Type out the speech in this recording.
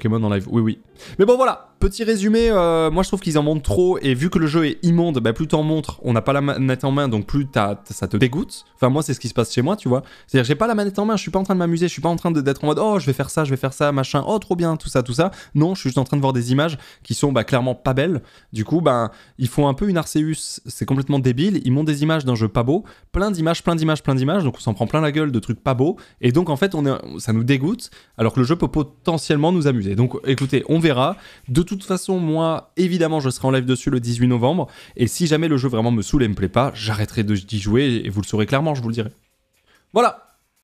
Pokémon en live. Oui, oui. Mais bon, voilà. Petit résumé, euh, moi je trouve qu'ils en montrent trop et vu que le jeu est immonde, bah plus t'en montres, on n'a pas la manette en main donc plus ça te dégoûte. Enfin moi c'est ce qui se passe chez moi, tu vois. C'est-à-dire j'ai pas la manette en main, je suis pas en train de m'amuser, je suis pas en train d'être en mode oh je vais faire ça, je vais faire ça, machin, oh trop bien, tout ça, tout ça. Non, je suis juste en train de voir des images qui sont bah, clairement pas belles. Du coup, ben ils font un peu une Arceus, c'est complètement débile. Ils montent des images d'un jeu pas beau, plein d'images, plein d'images, plein d'images, donc on s'en prend plein la gueule de trucs pas beaux et donc en fait on ça nous dégoûte alors que le jeu peut potentiellement nous amuser. Donc écoutez, on verra. De de toute façon, moi, évidemment, je serai en live dessus le 18 novembre. Et si jamais le jeu vraiment me saoule et me plaît pas, j'arrêterai d'y jouer et vous le saurez clairement, je vous le dirai. Voilà,